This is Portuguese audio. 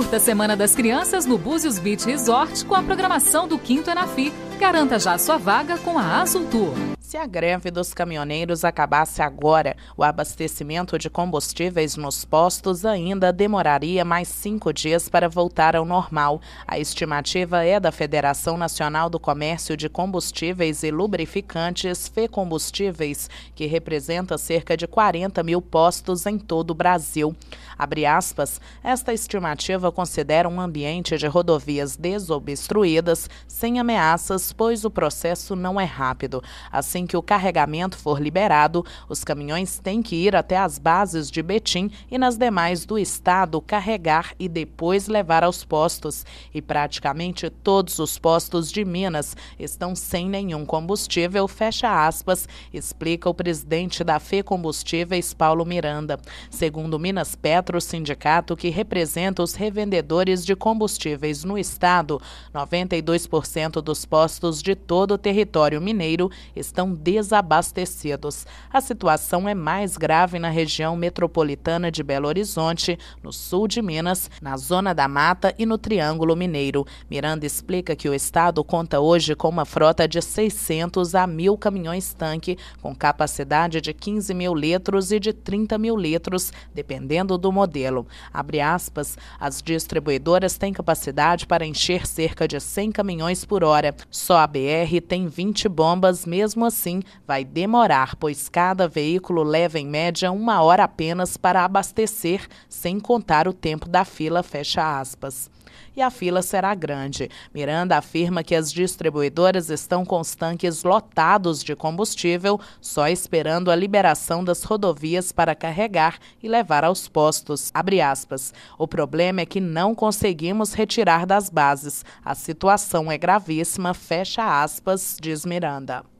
Curta a Semana das Crianças no Búzios Beach Resort com a programação do Quinto Enafi. Garanta já sua vaga com a Azul Tour. Se a greve dos caminhoneiros acabasse agora, o abastecimento de combustíveis nos postos ainda demoraria mais cinco dias para voltar ao normal. A estimativa é da Federação Nacional do Comércio de Combustíveis e Lubrificantes, FECombustíveis, que representa cerca de 40 mil postos em todo o Brasil. Abre aspas, esta estimativa considera um ambiente de rodovias desobstruídas, sem ameaças, pois o processo não é rápido. Assim que o carregamento for liberado, os caminhões têm que ir até as bases de Betim e nas demais do estado carregar e depois levar aos postos. E praticamente todos os postos de Minas estão sem nenhum combustível, fecha aspas, explica o presidente da Fê Combustíveis, Paulo Miranda. Segundo Minas Petro, sindicato que representa os revendedores de combustíveis no estado, 92% dos postos de todo o território mineiro estão desabastecidos. A situação é mais grave na região metropolitana de Belo Horizonte, no sul de Minas, na Zona da Mata e no Triângulo Mineiro. Miranda explica que o estado conta hoje com uma frota de 600 a 1.000 caminhões-tanque, com capacidade de 15 mil litros e de 30 mil litros, dependendo do modelo. Abre aspas, as distribuidoras têm capacidade para encher cerca de 100 caminhões por hora. Só a BR tem 20 bombas, mesmo assim vai demorar, pois cada veículo leva em média uma hora apenas para abastecer, sem contar o tempo da fila, fecha aspas e a fila será grande. Miranda afirma que as distribuidoras estão com os tanques lotados de combustível, só esperando a liberação das rodovias para carregar e levar aos postos. O problema é que não conseguimos retirar das bases. A situação é gravíssima, fecha aspas, diz Miranda.